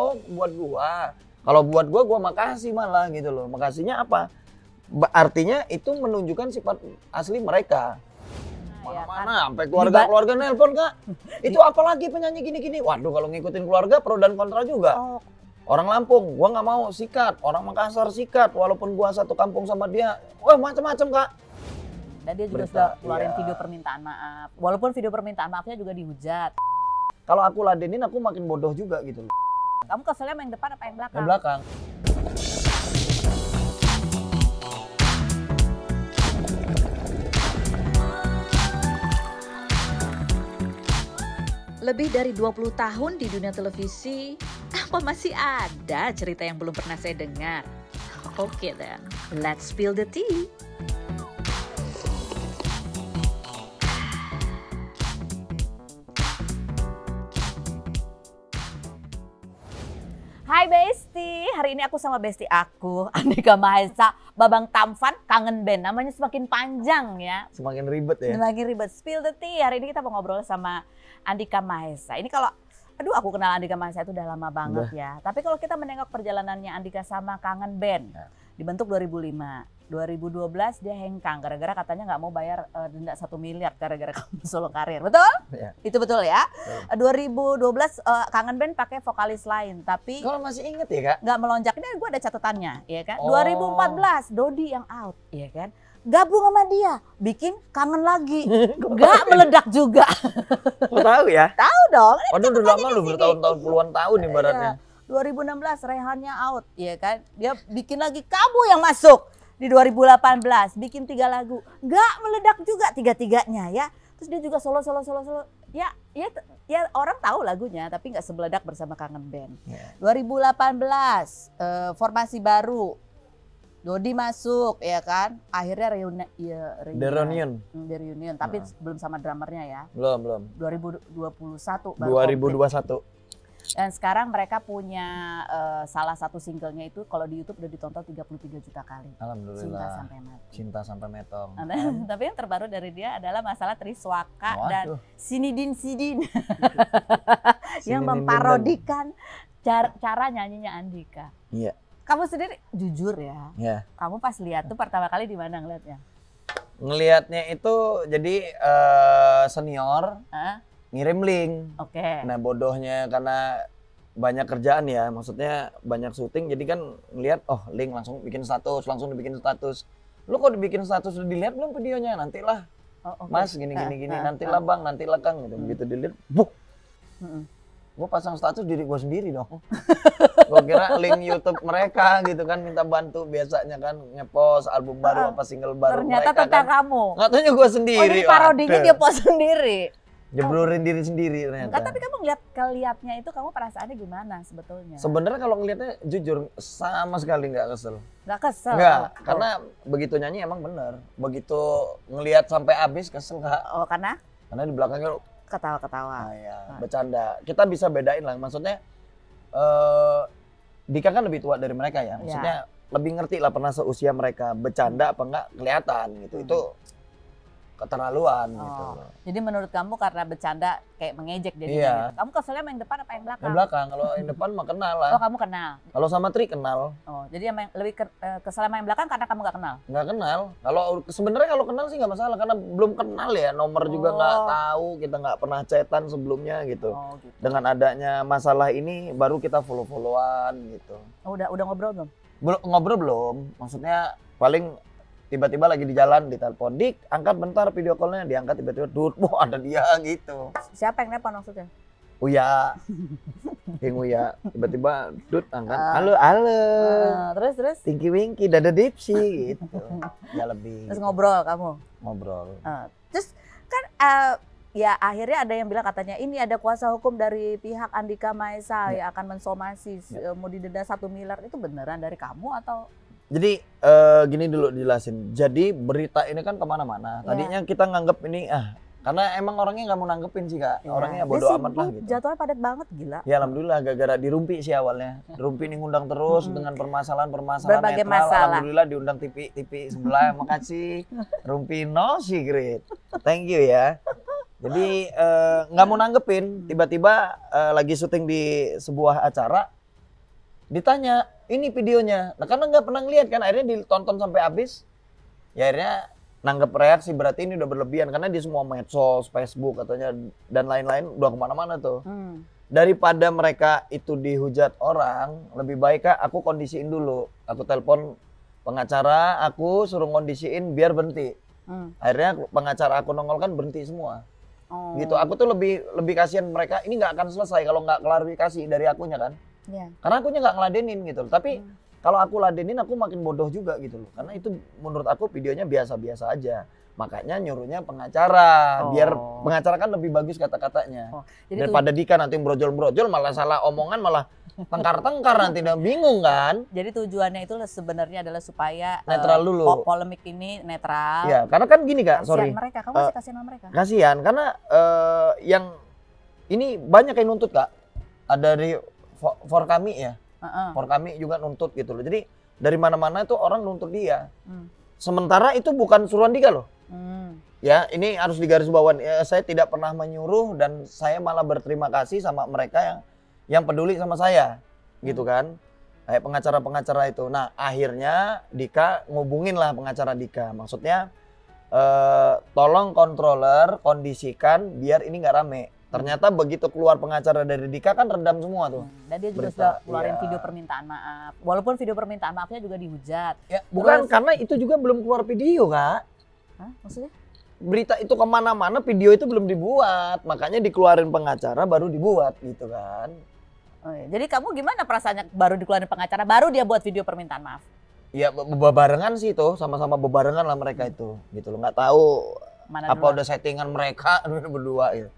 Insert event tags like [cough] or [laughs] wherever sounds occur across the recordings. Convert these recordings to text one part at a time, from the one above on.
oh buat gua. Kalau buat gua gua makasih malah gitu loh. Makasihnya apa? Artinya itu menunjukkan sifat asli mereka. Nah, ya Mana-mana, ya sampai keluarga-keluarga nelpon kak. [laughs] Itu apalagi penyanyi gini-gini. Waduh, kalau ngikutin keluarga pro dan kontra juga. Oh. Orang Lampung, gua nggak mau sikat. Orang Makassar sikat, walaupun gua satu kampung sama dia. Wah macam-macam kak. Dan dia juga Berita, sudah keluarin ya. video permintaan maaf. Walaupun video permintaan maafnya juga dihujat. Kalau aku ladenin, aku makin bodoh juga gitu loh. Kamu keselnya sama yang depan apa yang belakang? Yang belakang. Lebih dari 20 tahun di dunia televisi, apa masih ada cerita yang belum pernah saya dengar? Oke okay then, let's spill the tea. Hai Besti, hari ini aku sama Besti aku, [laughs] Andika Mahesa, Babang Tamfan, kangen band. Namanya semakin panjang ya. Semakin ribet ya. Semakin ribet. Spill the tea. Hari ini kita mau ngobrol sama Andika Mahesa. Ini kalau aduh aku kenal Andika Mahesa itu udah lama banget udah. ya. Tapi kalau kita menengok perjalanannya Andika sama kangen band. Ya dibentuk 2005. 2012 dia hengkang gara-gara katanya nggak mau bayar uh, denda satu miliar gara-gara [laughs] kamu solo karir, betul? Yeah. Itu betul ya. Yeah. 2012 uh, kangen band pakai vokalis lain, tapi kalau masih inget ya kak? Nggak melonjak ini gue ada catatannya, ya kan? Oh. 2014 Dodi yang out, ya kan? Gabung sama dia, bikin kangen lagi, [laughs] nggak meledak juga. tahu ya? Tahu dong. Waduh udah lama lu bertahun-tahun puluhan tahun iya. ibaratnya. Ya 2016 Rehannya out, ya kan? Dia bikin lagi kamu yang masuk di 2018, bikin tiga lagu, nggak meledak juga tiga-tiganya ya. Terus dia juga solo solo solo solo. Ya, ya, ya orang tahu lagunya, tapi nggak semeledak bersama Kangen Band. Yeah. Ya. 2018 eh, formasi baru, Dodi masuk, ya kan? Akhirnya reuni, ya, reunion. The reunion. Hmm, the reunion, tapi nah. belum sama drummernya ya. Belum belum. 2021 baru. 2021. Komplit. Dan sekarang mereka punya uh, salah satu singlenya itu kalau di YouTube udah ditonton 33 juta kali. Alhamdulillah. Cinta sampai mati. Cinta sampai metong. Nah, [laughs] tapi yang terbaru dari dia adalah masalah Triswaka Waduh. dan Sinidin Sidin [laughs] yang memparodikan cara, cara nyanyinya Andika. Iya. Kamu sendiri jujur ya. Iya. Kamu pas lihat tuh pertama kali di mana ngeliatnya? Ngelihatnya itu jadi uh, senior. Uh? ngirim link. Oke. Okay. Nah bodohnya karena banyak kerjaan ya, maksudnya banyak syuting, jadi kan ngeliat, oh link langsung bikin status, langsung dibikin status. Lu kok dibikin status udah dilihat belum videonya? Nantilah. Oh, okay. Mas gini gini gini, nah, nantilah nah, Bang, nah. nantilah Kang gitu. Hmm. Begitu dilihat, buh. Hmm. Gue pasang status diri gue sendiri dong. Oh. [laughs] gue kira link YouTube mereka gitu kan minta bantu biasanya kan ngepost album baru ah, apa single baru ternyata mereka. tentang kan. kamu. katanya gue sendiri. Oh, parodinya dia post [laughs] sendiri. Nyeblurin diri sendiri ternyata. Enggak, tapi kamu ngeliat keliatnya itu kamu perasaannya gimana sebetulnya? Sebenarnya kalau ngeliatnya jujur sama sekali nggak kesel. Nggak kesel? Nggak, oh. karena begitu nyanyi emang bener. Begitu ngeliat sampai habis kesel nggak. Oh karena? Karena di belakangnya ketawa-ketawa. Nah, ya, nah. bercanda. Kita bisa bedain lah. Maksudnya eh Dika kan lebih tua dari mereka ya. Iya. Maksudnya ya. lebih ngerti lah pernah seusia mereka bercanda apa enggak kelihatan gitu. Hmm. Itu keterlaluan oh. gitu loh. Jadi menurut kamu karena bercanda kayak mengejek jadi iya. gitu. Kamu keselnya sama yang depan apa yang belakang? Yang belakang. Kalau yang depan mah kenal lah. Oh, kamu kenal. Kalau sama Tri kenal. Oh, jadi yang lebih ke, eh, kesel sama yang belakang karena kamu gak kenal. Gak kenal. Kalau sebenarnya kalau kenal sih nggak masalah karena belum kenal ya, nomor oh. juga nggak tahu, kita nggak pernah cetan sebelumnya gitu. Oh, gitu. Dengan adanya masalah ini baru kita follow-followan gitu. Oh, udah udah ngobrol belum? Belum ngobrol belum. Maksudnya paling tiba-tiba lagi di jalan ditelepon dik angkat bentar video callnya diangkat tiba-tiba dud mau [laughs] ada dia gitu siapa yang nelfon maksudnya Uya King [laughs] Uya tiba-tiba dud angkat ah. halo halo uh, terus terus tingki winki dada dipsi gitu ya lebih terus ngobrol kamu ngobrol uh, terus kan uh, ya akhirnya ada yang bilang katanya ini ada kuasa hukum dari pihak Andika Maesa ya. yang akan mensomasi ya. mau didenda satu miliar itu beneran dari kamu atau jadi uh, gini dulu dijelasin. Jadi berita ini kan kemana-mana. Iya. Tadinya yeah. kita nganggep ini ah karena emang orangnya nggak mau nanggepin sih kak. Yeah. Orangnya bodo Dia amat lah gitu. Jatuhnya padat banget gila. Ya alhamdulillah gara-gara dirumpi sih awalnya. Rumpi ini ngundang terus hmm. dengan permasalahan-permasalahan Berbagai netral. Masalah. Alhamdulillah diundang tipi-tipi sebelah. [laughs] Makasih Rumpi no secret. Thank you ya. Jadi eh, nggak uh, mau nanggepin. Tiba-tiba uh, lagi syuting di sebuah acara ditanya ini videonya nah karena nggak pernah lihat kan akhirnya ditonton sampai habis ya akhirnya nanggap reaksi berarti ini udah berlebihan karena di semua medsos Facebook katanya dan lain-lain udah kemana-mana tuh hmm. daripada mereka itu dihujat orang lebih baik kak aku kondisiin dulu aku telepon pengacara aku suruh kondisiin biar berhenti hmm. akhirnya pengacara aku nongol kan berhenti semua oh. gitu aku tuh lebih lebih kasihan mereka ini nggak akan selesai kalau nggak klarifikasi dari akunya kan Yeah. Karena aku nggak ngeladenin gitu loh. Tapi hmm. kalau aku ladenin aku makin bodoh juga gitu loh. Karena itu menurut aku videonya biasa-biasa aja. Makanya nyuruhnya pengacara, oh. biar pengacara kan lebih bagus kata-katanya. Oh, Daripada Dika nanti brojol-brojol malah salah omongan malah tengkar-tengkar nanti udah bingung kan. Jadi tujuannya itu sebenarnya adalah supaya netral eh, dulu. Uh, polemik ini netral. Ya, karena kan gini Kak, Sorry. Kasihan mereka, kamu masih uh, kasihan sama mereka. Kasihan karena uh, yang ini banyak yang nuntut Kak. Ada dari for, for kami ya. Uh-uh. For kami juga nuntut gitu loh. Jadi dari mana-mana itu orang nuntut dia. Hmm. Sementara itu bukan suruhan Dika loh. Hmm. Ya, ini harus digarisbawahi. Ya, saya tidak pernah menyuruh dan saya malah berterima kasih sama mereka yang yang peduli sama saya. Gitu hmm. Gitu kan? Kayak pengacara-pengacara itu. Nah, akhirnya Dika ngubungin lah pengacara Dika. Maksudnya eh, tolong controller kondisikan biar ini nggak rame Ternyata begitu keluar pengacara dari Dika kan redam semua tuh. Hmm, dan dia juga berita. sudah keluarin ya. video permintaan maaf. Walaupun video permintaan maafnya juga dihujat. Ya, bukan Terus, karena itu juga belum keluar video kak. Hah? Maksudnya? Berita itu kemana-mana, video itu belum dibuat. Makanya dikeluarin pengacara baru dibuat gitu kan. Oh, iya. Jadi kamu gimana perasaannya baru dikeluarin pengacara baru dia buat video permintaan maaf? Ya bebarengan sih itu, sama-sama bebarengan lah mereka itu. Gitu loh, nggak tahu Mana apa udah settingan mereka [laughs] berdua ya.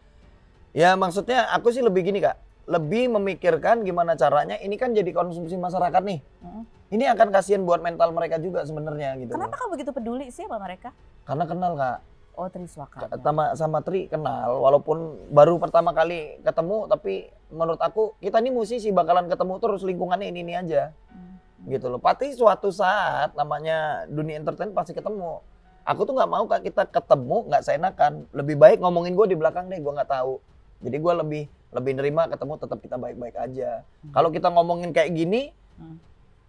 Ya maksudnya aku sih lebih gini kak, lebih memikirkan gimana caranya ini kan jadi konsumsi masyarakat nih. Mm. Ini akan kasihan buat mental mereka juga sebenarnya gitu. Kenapa kamu begitu peduli sih sama mereka? Karena kenal kak. Oh Tri suka. Sama, sama Tri kenal, walaupun baru pertama kali ketemu, tapi menurut aku kita nih musisi bakalan ketemu terus lingkungannya ini ini aja, hmm. gitu loh. Pasti suatu saat namanya dunia entertain pasti ketemu. Aku tuh nggak mau kak kita ketemu nggak seenakan. Lebih baik ngomongin gue di belakang deh, gue nggak tahu jadi gue lebih lebih nerima ketemu tetap kita baik-baik aja. Hmm. Kalau kita ngomongin kayak gini, hmm.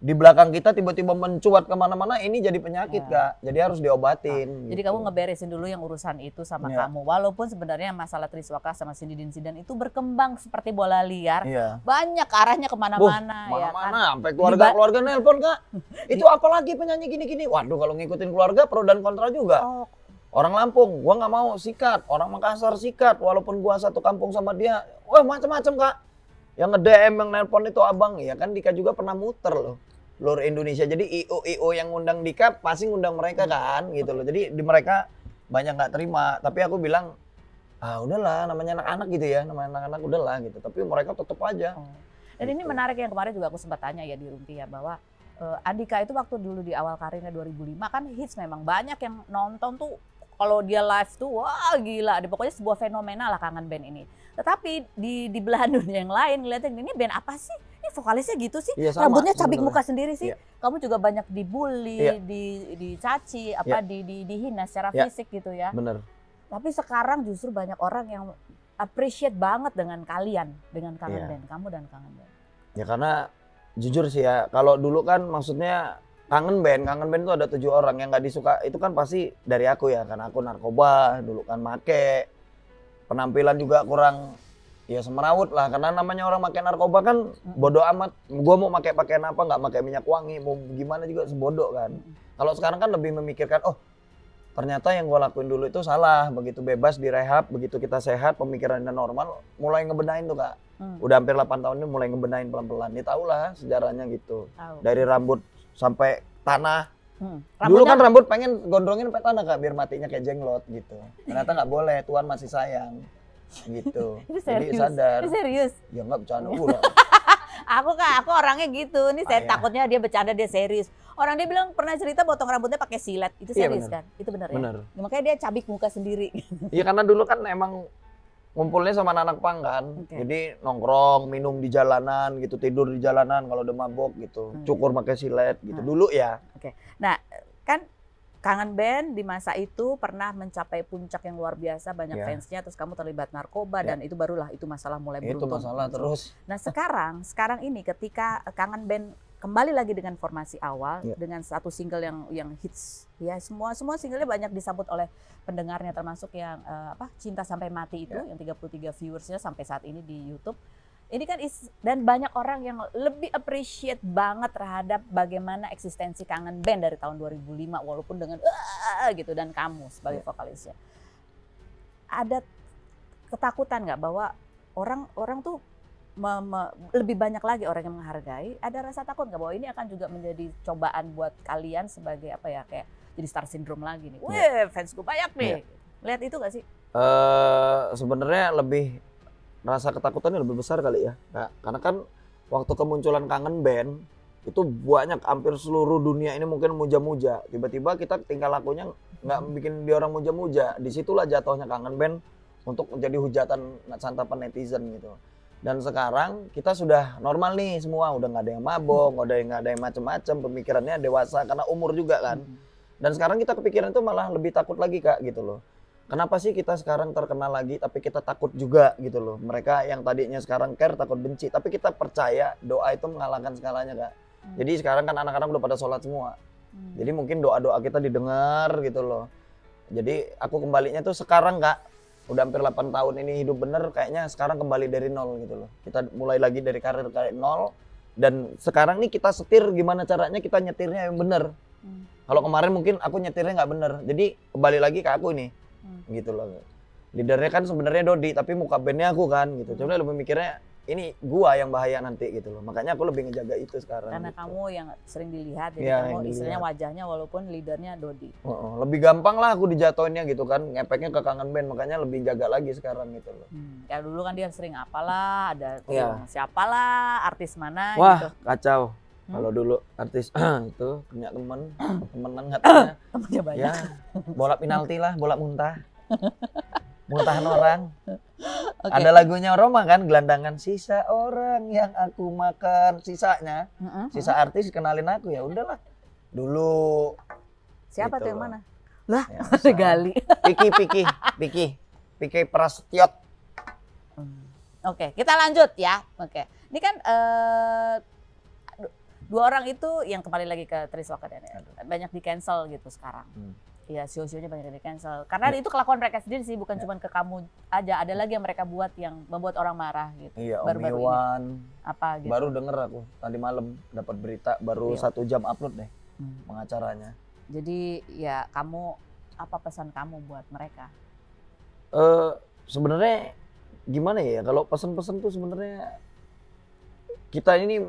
di belakang kita tiba-tiba mencuat kemana-mana, ini jadi penyakit yeah. kak. Jadi harus diobatin. Nah, gitu. Jadi kamu ngeberesin dulu yang urusan itu sama yeah. kamu. Walaupun sebenarnya masalah Triswaka sama Cindy dan Sidan itu berkembang seperti bola liar, yeah. banyak arahnya kemana-mana. Buh, mana ya, kan? sampai keluarga-keluarga nelpon kak. [laughs] itu apalagi penyanyi gini-gini. Waduh, kalau ngikutin keluarga pro dan kontra juga. Oh Orang Lampung, gua nggak mau sikat. Orang Makassar sikat, walaupun gua satu kampung sama dia. Wah macam-macam kak. Yang nge-DM, yang nelpon itu abang. Ya kan Dika juga pernah muter loh. Lur Indonesia. Jadi IO-IO yang ngundang Dika pasti ngundang mereka kan gitu loh. Jadi di mereka banyak nggak terima. Tapi aku bilang, ah udahlah namanya anak-anak gitu ya. Namanya anak-anak udahlah gitu. Tapi mereka tetap aja. Oh. Dan gitu. ini menarik yang kemarin juga aku sempat tanya ya di Rumpi ya bahwa eh, Andika itu waktu dulu di awal karirnya 2005 kan hits memang banyak yang nonton tuh kalau dia live tuh wah gila deh pokoknya sebuah fenomena lah kangen band ini tetapi di di belahan [laughs] dunia yang lain ngeliatin ini band apa sih ini vokalisnya gitu sih ya, sama, rambutnya cabik sebenernya. muka sendiri sih ya. kamu juga banyak dibully ya. di dicaci apa ya. di, di dihina secara ya. fisik gitu ya bener tapi sekarang justru banyak orang yang appreciate banget dengan kalian dengan kangen ya. band kamu dan kangen band ya karena jujur sih ya kalau dulu kan maksudnya kangen band kangen band tuh ada tujuh orang yang nggak disuka itu kan pasti dari aku ya karena aku narkoba dulu kan make penampilan juga kurang ya semerawut lah karena namanya orang pakai narkoba kan bodoh amat gue mau pakai pakaian apa nggak pakai minyak wangi mau gimana juga sebodoh kan kalau sekarang kan lebih memikirkan oh ternyata yang gue lakuin dulu itu salah begitu bebas direhab begitu kita sehat pemikirannya normal mulai ngebenain tuh kak hmm. udah hampir 8 tahun ini mulai ngebenain pelan-pelan ya tau lah sejarahnya gitu Tau. dari rambut sampai tanah. Hmm. Dulu kan rambut pengen gondrongin sampai tanah kak, biar matinya kayak jenglot gitu. Ternyata nggak boleh, tuan masih sayang gitu. [laughs] ini serius. Jadi sadar. Ini serius. Ya nggak bercanda pula. [laughs] aku kak, aku orangnya gitu. Ini saya Ayah. Iya. takutnya dia bercanda dia serius. Orang dia bilang pernah cerita potong rambutnya pakai silat Itu iya, serius iya, kan? Itu benar ya. Bener. Ya, makanya dia cabik muka sendiri. Iya karena dulu kan emang ngumpulnya sama anak-anak pang kan. Okay. Jadi nongkrong, minum di jalanan gitu, tidur di jalanan kalau udah mabok gitu. Hmm. Cukur pakai silet gitu hmm. dulu ya. Oke. Okay. Nah, kan Kangen Band di masa itu pernah mencapai puncak yang luar biasa, banyak yeah. fansnya, terus kamu terlibat narkoba yeah. dan itu barulah itu masalah mulai beruntun. Itu masalah terus. Nah sekarang, sekarang ini ketika Kangen Band kembali lagi dengan formasi awal yeah. dengan satu single yang yang hits ya semua semua singlenya banyak disambut oleh pendengarnya termasuk yang uh, apa cinta sampai mati itu yeah. yang 33 viewersnya sampai saat ini di YouTube ini kan is, dan banyak orang yang lebih appreciate banget terhadap bagaimana eksistensi kangen band dari tahun 2005 walaupun dengan ah, gitu dan kamu sebagai yeah. vokalisnya ada ketakutan nggak bahwa orang orang tuh lebih banyak lagi orang yang menghargai, ada rasa takut nggak bahwa ini akan juga menjadi cobaan buat kalian sebagai apa ya kayak jadi star syndrome lagi nih. Iya. Wih, yeah. fans gue banyak nih. Yeah. Lihat itu gak sih? Uh, sebenarnya lebih rasa ketakutannya lebih besar kali ya. Nah, karena kan waktu kemunculan kangen band itu banyak hampir seluruh dunia ini mungkin muja-muja. Tiba-tiba kita tinggal lakunya nggak bikin dia orang muja-muja. Disitulah jatuhnya kangen band untuk menjadi hujatan santapan netizen gitu dan sekarang kita sudah normal nih semua udah nggak ada yang mabok hmm. udah nggak ada yang macam-macam, pemikirannya dewasa karena umur juga kan hmm. dan sekarang kita kepikiran itu malah lebih takut lagi kak gitu loh kenapa sih kita sekarang terkenal lagi tapi kita takut juga gitu loh mereka yang tadinya sekarang care takut benci tapi kita percaya doa itu mengalahkan segalanya kak hmm. jadi sekarang kan anak-anak udah pada sholat semua jadi mungkin doa-doa kita didengar gitu loh jadi aku kembalinya tuh sekarang kak udah hampir 8 tahun ini hidup bener kayaknya sekarang kembali dari nol gitu loh kita mulai lagi dari karir kayak nol dan sekarang nih kita setir gimana caranya kita nyetirnya yang bener hmm. kalau kemarin mungkin aku nyetirnya nggak bener jadi kembali lagi ke aku ini, hmm. gitu loh leadernya kan sebenarnya Dodi tapi muka bandnya aku kan gitu coba lebih mikirnya ini gua yang bahaya nanti gitu loh. Makanya aku lebih ngejaga itu sekarang. Karena gitu. kamu yang sering dilihat, jadi ya, kamu istilahnya wajahnya walaupun leadernya Dodi. Uh -uh. Lebih gampang lah aku dijatuhinnya gitu kan, ngepeknya ke kangen band, makanya lebih jaga lagi sekarang gitu loh. Hmm. Kayak dulu kan dia sering apalah, ada ya. siapalah, artis mana gitu. Wah, gitu. kacau. Hmm. Kalau dulu artis [clears throat] itu punya temen, temenan katanya. [clears throat] Temennya banyak. Ya, bola penalti lah, bola muntah. [laughs] muntahan orang. [laughs] okay. Ada lagunya Roma kan, gelandangan sisa orang yang aku makan sisanya, uh-huh. sisa artis kenalin aku ya udahlah. Dulu. Siapa gitu tuh yang mana? Lah, ya, gali. [laughs] Piki, Piki, Piki, Piki Prasetyot. Oke, okay, kita lanjut ya. Oke, okay. ini kan uh, dua orang itu yang kembali lagi ke Triswaka dan banyak di cancel gitu sekarang. Hmm ya sio-sionya banyak yang di cancel. Karena ya. itu kelakuan mereka sendiri sih, bukan ya. cuma ke kamu aja. Ada iya. lagi yang mereka buat yang membuat orang marah gitu. Iya, baru -baru Iwan. Apa gitu. Baru denger aku tadi malam dapat berita baru ya. satu jam upload deh hmm. pengacaranya. Jadi ya kamu apa pesan kamu buat mereka? Eh uh, sebenarnya gimana ya kalau pesan-pesan tuh sebenarnya kita ini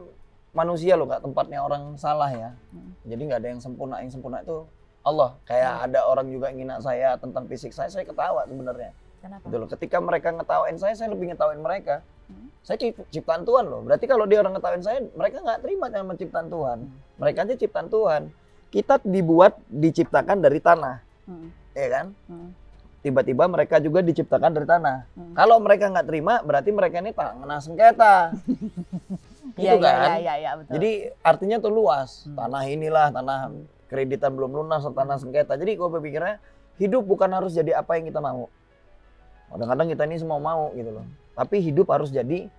manusia loh kak tempatnya orang salah ya. Hmm. Jadi nggak ada yang sempurna, yang sempurna itu Allah kayak hmm. ada orang juga ngina saya tentang fisik saya saya ketawa sebenarnya Kenapa? Gitu loh. Ketika mereka ngetawain saya, saya lebih ngetawain mereka. Hmm. Saya ciptaan Tuhan loh. Berarti kalau dia orang ngetawain saya, mereka nggak terima sama ciptaan Tuhan. Hmm. Mereka aja ciptaan Tuhan. Kita dibuat diciptakan dari tanah, hmm. ya kan? Hmm. Tiba-tiba mereka juga diciptakan dari tanah. Hmm. Kalau mereka nggak terima, berarti mereka ini tak kena sengketa. [laughs] Iya, gitu ya, kan? Ya, ya, betul. Jadi artinya tuh luas. Hmm. Tanah inilah tanah kreditan belum lunas atau tanah sengketa. Jadi gue berpikirnya hidup bukan harus jadi apa yang kita mau. Kadang-kadang kita ini semua mau gitu loh. Tapi hidup harus jadi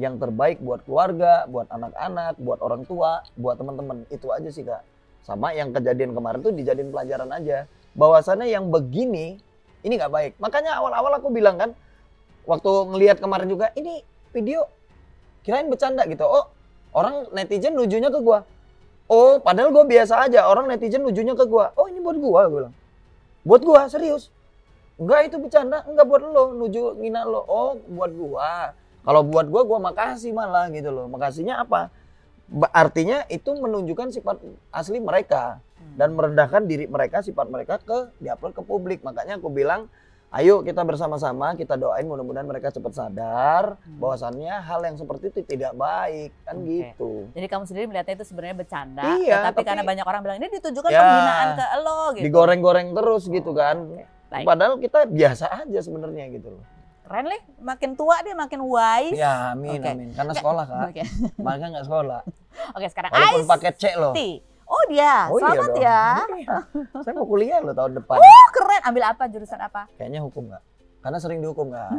yang terbaik buat keluarga, buat anak-anak, buat orang tua, buat teman-teman. Itu aja sih kak. Sama yang kejadian kemarin tuh dijadiin pelajaran aja. Bahwasannya yang begini ini nggak baik. Makanya awal-awal aku bilang kan, waktu ngelihat kemarin juga, ini video kirain bercanda gitu. Oh, orang netizen nujunya ke gua Oh, padahal gue biasa aja. Orang netizen ujungnya ke gue. Oh, ini buat gue, gue bilang. Buat gue, serius. Enggak itu bercanda, enggak buat lo, nuju ngina lo. Oh, buat gue. Kalau buat gue, gue makasih malah gitu loh. Makasihnya apa? Artinya itu menunjukkan sifat asli mereka hmm. dan merendahkan diri mereka, sifat mereka ke diupload ke publik. Makanya aku bilang Ayo kita bersama-sama kita doain mudah-mudahan mereka cepat sadar hmm. bahwasannya hal yang seperti itu tidak baik kan okay. gitu. Jadi kamu sendiri melihatnya itu sebenarnya bercanda, iya, ya, tapi, tapi karena banyak orang bilang ini ditujukan ya, penghinaan ke lo gitu. Digoreng-goreng terus oh, gitu kan. Okay. Padahal kita biasa aja sebenarnya gitu loh keren makin tua dia makin wise ya amin okay. amin karena sekolah kan, okay. makanya nggak sekolah [laughs] oke okay, sekarang walaupun pakai cek loh Tea. Oh dia, oh, iya selamat iya ya. Oh, iya. Saya mau kuliah loh tahun depan. Oh keren, ambil apa jurusan apa? Kayaknya hukum nggak? Karena sering dihukum kan.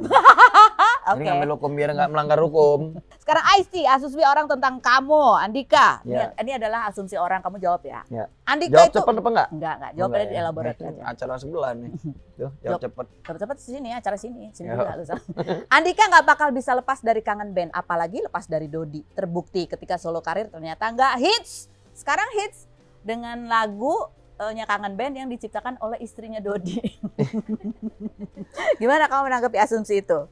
okay. Jadi hukum biar nggak melanggar hukum. Sekarang IC, asumsi orang tentang kamu, Andika. Ya. Ini, adalah asumsi orang, kamu jawab ya. ya. Andika jawab itu... cepat apa enggak? Enggak, enggak. Jawab laboratorium. ya. elaborat aja. Acara sebelah nih. [laughs] Tuh, jawab, cepet. cepat. cepet cepat sini, ya, acara sini. Sini ya. juga. Andika nggak bakal bisa lepas dari kangen band, apalagi lepas dari Dodi. Terbukti ketika solo karir ternyata nggak hits sekarang hits dengan lagu eh, nya Kangen Band yang diciptakan oleh istrinya Dodi. [laughs] Gimana kamu menanggapi asumsi itu?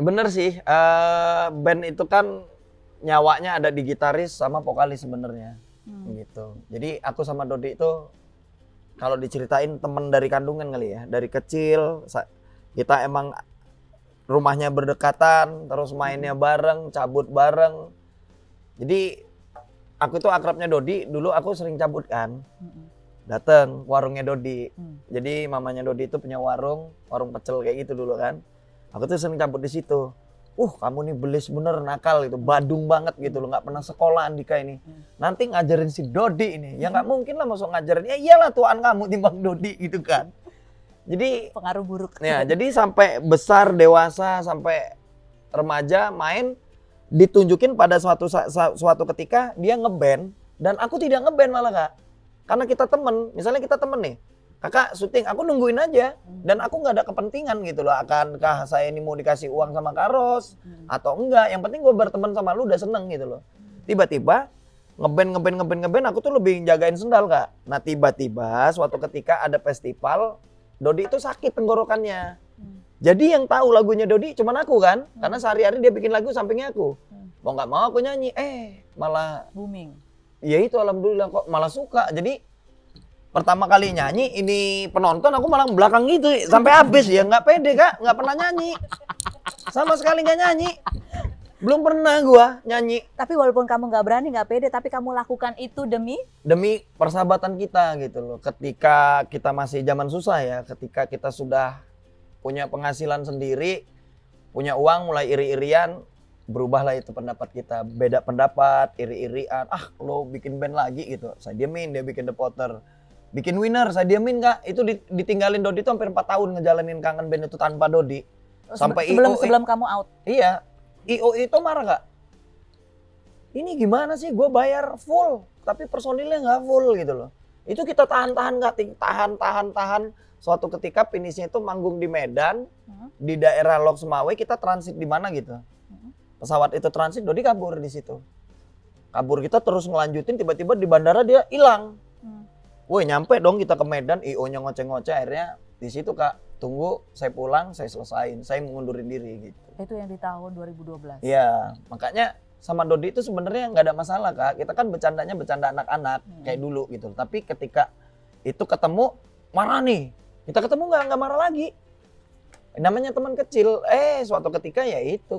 Bener sih, uh, band itu kan nyawanya ada di gitaris sama vokalis sebenarnya, hmm. gitu. Jadi aku sama Dodi itu kalau diceritain temen dari kandungan kali ya, dari kecil kita emang rumahnya berdekatan, terus mainnya hmm. bareng, cabut bareng. Jadi aku itu akrabnya Dodi dulu aku sering cabut kan dateng warungnya Dodi hmm. jadi mamanya Dodi itu punya warung warung pecel kayak gitu dulu kan aku tuh sering cabut di situ uh kamu nih belis bener nakal itu, badung banget gitu loh nggak pernah sekolah Andika ini hmm. nanti ngajarin si Dodi ini ya nggak mungkin lah masuk ngajarin ya iyalah tuan kamu timbang Dodi gitu kan jadi pengaruh buruk ya [laughs] jadi sampai besar dewasa sampai remaja main ditunjukin pada suatu suatu ketika dia ngeband dan aku tidak ngeband malah kak karena kita temen misalnya kita temen nih kakak syuting aku nungguin aja dan aku nggak ada kepentingan gitu loh akankah saya ini mau dikasih uang sama karos hmm. atau enggak yang penting gue berteman sama lu udah seneng gitu loh tiba-tiba ngeband ngeband ngeband ngeband aku tuh lebih jagain sendal kak nah tiba-tiba suatu ketika ada festival Dodi itu sakit tenggorokannya hmm. Jadi yang tahu lagunya Dodi cuman aku kan, hmm. karena sehari-hari dia bikin lagu sampingnya aku. Hmm. Mau nggak mau aku nyanyi, eh malah booming. Iya itu alhamdulillah kok malah suka. Jadi pertama kali nyanyi ini penonton aku malah belakang gitu sampai habis ya nggak pede kak nggak pernah nyanyi sama sekali nggak nyanyi belum pernah gua nyanyi tapi walaupun kamu nggak berani nggak pede tapi kamu lakukan itu demi demi persahabatan kita gitu loh ketika kita masih zaman susah ya ketika kita sudah punya penghasilan sendiri, punya uang mulai iri-irian, berubahlah itu pendapat kita. Beda pendapat, iri-irian, ah lo bikin band lagi gitu. Saya diamin dia bikin The Potter. Bikin winner, saya diamin kak. Itu ditinggalin Dodi tuh hampir 4 tahun ngejalanin kangen band itu tanpa Dodi. Oh, Sampai sebelum, sebelum kamu out? Iya. IO itu marah kak. Ini gimana sih gue bayar full, tapi personilnya nggak full gitu loh. Itu kita tahan-tahan kak, tahan-tahan-tahan suatu ketika finishnya itu manggung di Medan, hmm. di daerah Lok Sumawe kita transit di mana gitu. Hmm. Pesawat itu transit, Dodi kabur di situ. Kabur kita terus ngelanjutin, tiba-tiba di bandara dia hilang. Hmm. Woi nyampe dong kita ke Medan, IO-nya ngoceh-ngoceh, akhirnya di situ kak tunggu saya pulang saya selesain saya mengundurin diri gitu itu yang di tahun 2012 ya makanya sama Dodi itu sebenarnya nggak ada masalah kak kita kan bercandanya bercanda anak-anak hmm. kayak dulu gitu tapi ketika itu ketemu marah nih kita ketemu nggak nggak marah lagi. Namanya teman kecil. Eh, suatu ketika ya itu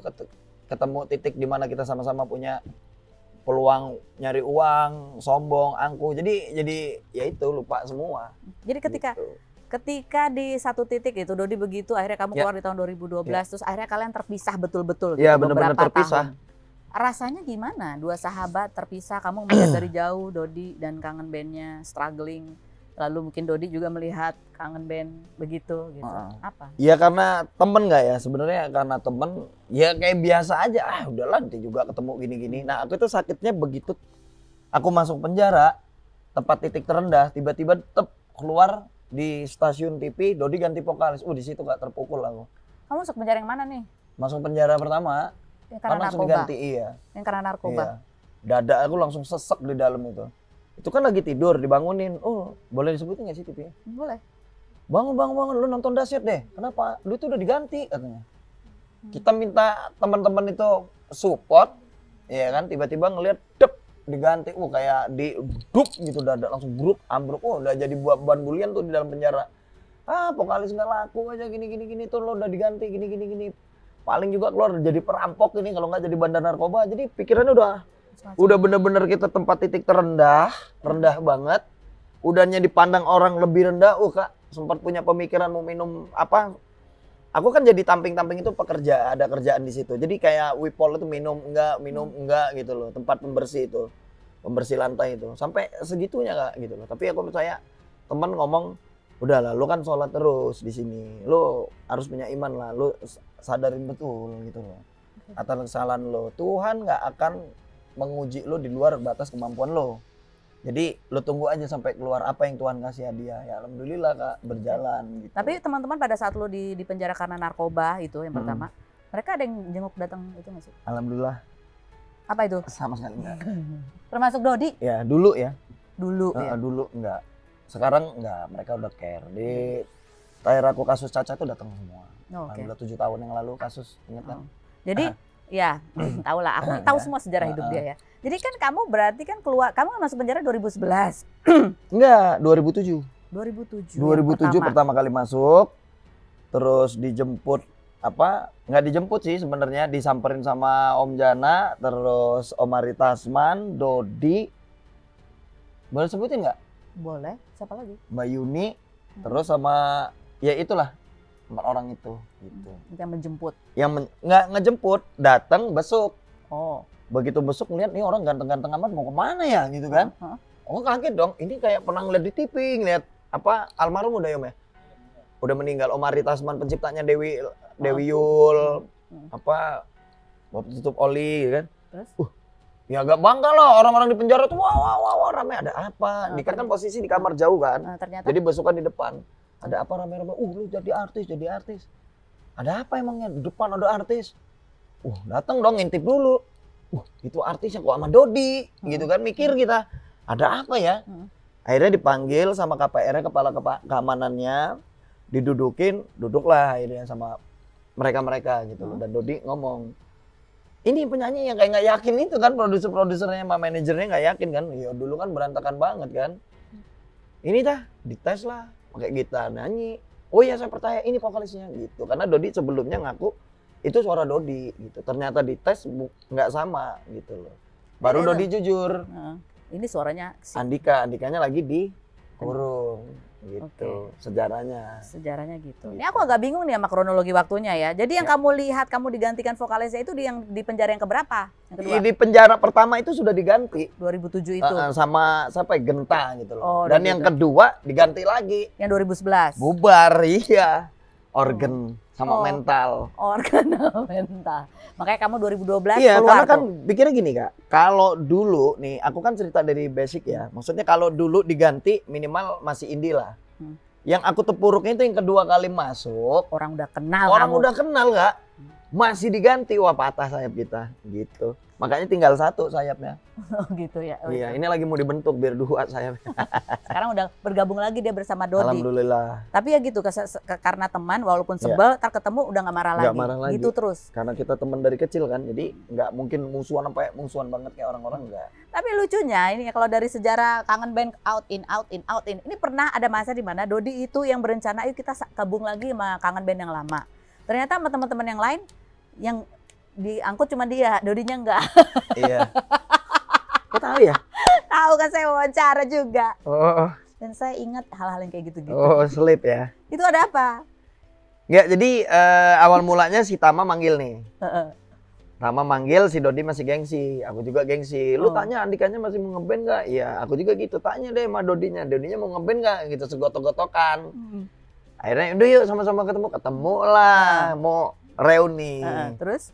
ketemu titik di mana kita sama-sama punya peluang nyari uang, sombong, angkuh. Jadi jadi ya itu lupa semua. Jadi ketika gitu. ketika di satu titik itu Dodi begitu akhirnya kamu ya. keluar ya. di tahun 2012 ya. terus akhirnya kalian terpisah betul-betul ya, gitu, ya, bener beberapa terpisah. tahun. Rasanya gimana? Dua sahabat terpisah, kamu melihat [clears throat] dari jauh Dodi dan kangen bandnya struggling lalu mungkin Dodi juga melihat kangen band begitu gitu uh, apa ya karena temen nggak ya sebenarnya karena temen ya kayak biasa aja ah udahlah nanti juga ketemu gini-gini nah aku itu sakitnya begitu aku masuk penjara tempat titik terendah tiba-tiba tep keluar di stasiun TV Dodi ganti vokalis uh di situ gak terpukul aku kamu masuk penjara yang mana nih masuk penjara pertama yang karena kan narkoba ganti iya yang karena narkoba iya. dada aku langsung sesek di dalam itu itu kan lagi tidur dibangunin oh boleh disebutin nggak sih tipenya boleh bangun bangun bangun lu nonton dasyat deh kenapa lu itu udah diganti katanya hmm. kita minta teman-teman itu support ya kan tiba-tiba ngelihat dep diganti uh kayak di grup gitu udah langsung grup ambruk oh udah jadi buat ban bulian tuh di dalam penjara ah pokoknya nggak laku aja gini gini gini tuh lo udah diganti gini gini gini paling juga keluar jadi perampok ini kalau nggak jadi bandar narkoba jadi pikirannya udah Udah bener-bener kita tempat titik terendah, rendah banget. Udahnya dipandang orang lebih rendah, uh kak sempat punya pemikiran mau minum apa aku kan jadi tamping-tamping itu pekerja ada kerjaan di situ jadi kayak wipol itu minum enggak minum hmm. enggak gitu loh tempat pembersih itu pembersih lantai itu sampai segitunya kak gitu loh tapi aku percaya teman ngomong udahlah lu kan sholat terus di sini lu harus punya iman lah lu sadarin betul gitu loh atas kesalahan lo Tuhan nggak akan menguji lo di luar batas kemampuan lo. Jadi lo tunggu aja sampai keluar apa yang Tuhan kasih hadiah. Ya alhamdulillah Kak, berjalan gitu. Tapi teman-teman pada saat lo di, di penjara karena narkoba itu yang hmm. pertama, mereka ada yang jenguk datang itu nggak sih? Alhamdulillah. Apa itu? Sama sekali enggak. [laughs] Termasuk Dodi? Ya, dulu ya. Dulu uh, ya. Dulu enggak. Sekarang enggak, mereka udah care. Di terakhir aku kasus Caca tuh datang semua. Oh, okay. Alhamdulillah tujuh tahun yang lalu kasus, ingat kan? oh. kan? Jadi ah. Ya, [clears throat] tahu lah. Aku tahu ya. semua sejarah hidup dia ya. Jadi kan kamu berarti kan keluar, kamu kan masuk penjara 2011? [clears throat] Enggak, 2007. 2007. 2007 pertama. pertama kali masuk, terus dijemput apa? Enggak dijemput sih sebenarnya, disamperin sama Om Jana, terus Om Ari Tasman, Dodi. Boleh sebutin nggak? Boleh. Siapa lagi? Mbak Yuni, hmm. terus sama ya itulah empat orang itu gitu hmm, yang menjemput yang men, nggak ngejemput datang besok oh begitu besok ngeliat nih orang ganteng-ganteng amat mau kemana ya gitu kan uh oh kaget dong ini kayak pernah ngeliat di TV ngeliat apa almarhum udah ya ya udah meninggal Omari Tasman penciptanya Dewi Dewi ah. Yul uh apa mau tutup oli gitu kan terus uh, ya agak bangga loh orang-orang di penjara tuh wah wah wah, wah rame ada apa Dikarenakan ah, di kan, posisi di kamar jauh kan ah, ternyata. jadi besukan di depan ada apa rame-rame? Uh, lu jadi artis, jadi artis. Ada apa emangnya? Di depan ada artis. Uh, datang dong ngintip dulu. Uh, itu artisnya kok sama Dodi, hmm. gitu kan mikir kita. Ada apa ya? Hmm. Akhirnya dipanggil sama KPR kepala kepa keamanannya, didudukin, duduklah akhirnya sama mereka-mereka gitu hmm. Dan Dodi ngomong, ini penyanyi yang kayak nggak yakin itu kan produser-produsernya sama manajernya nggak yakin kan ya dulu kan berantakan banget kan hmm. ini dah dites lah pakai gitar nyanyi oh ya saya percaya ini vokalisnya gitu karena Dodi sebelumnya ngaku itu suara Dodi gitu ternyata dites nggak sama gitu loh baru iya. Dodi jujur ini suaranya Andika Andikanya lagi di kurung gitu okay. sejarahnya sejarahnya gitu. gitu ini aku agak bingung nih sama kronologi waktunya ya jadi yang ya. kamu lihat kamu digantikan vokalisnya itu di yang di penjara yang keberapa yang kedua di penjara pertama itu sudah diganti 2007 itu uh, sama sampai ya? genta gitu loh oh, dan gitu. yang kedua diganti lagi yang 2011 bubar iya organ hmm. sama oh, mental. Organ sama [laughs] mental. Makanya kamu 2012 iya, keluar. Iya, karena kan pikirnya gini kak. Kalau dulu nih, aku kan cerita dari basic ya. Maksudnya kalau dulu diganti minimal masih indie lah. Hmm. Yang aku tepuruknya itu yang kedua kali masuk. Orang udah kenal. Orang kamu. udah kenal kak. Hmm. Masih diganti wah patah sayap kita gitu. Makanya tinggal satu sayapnya. [laughs] Oh gitu ya. Oh, iya, iya, ini lagi mau dibentuk biar dua sayapnya. [laughs] Sekarang udah bergabung lagi dia bersama Dodi. Alhamdulillah. Tapi ya gitu karena teman walaupun iya. sebel, ya. tak ketemu udah nggak marah gak lagi. marah lagi. Gitu terus. Karena kita teman dari kecil kan, jadi nggak mungkin musuhan apa musuhan banget kayak orang-orang nggak. Tapi lucunya ini kalau dari sejarah kangen band out in out in out in. Ini pernah ada masa di mana Dodi itu yang berencana ayo kita gabung lagi sama kangen band yang lama. Ternyata sama teman-teman yang lain yang diangkut cuma dia, Dodinya enggak. [laughs] Iya. Kok tahu ya? tahu kan saya wawancara juga. Oh. oh, oh. Dan saya ingat hal-hal yang kayak gitu-gitu. Oh, oh slip ya. Itu ada apa? Ya, jadi uh, awal mulanya si Tama manggil nih. Tama manggil, si Dodi masih gengsi, aku juga gengsi. Lu oh. tanya Andikanya masih mau ngeband nggak? Iya, aku juga gitu. Tanya deh sama Dodinya, Dodinya mau ngeband nggak? Gitu, segotok-gotokan. Hmm. Akhirnya, udah yuk sama-sama ketemu. Ketemu lah, uh. mau reuni. Uh, terus?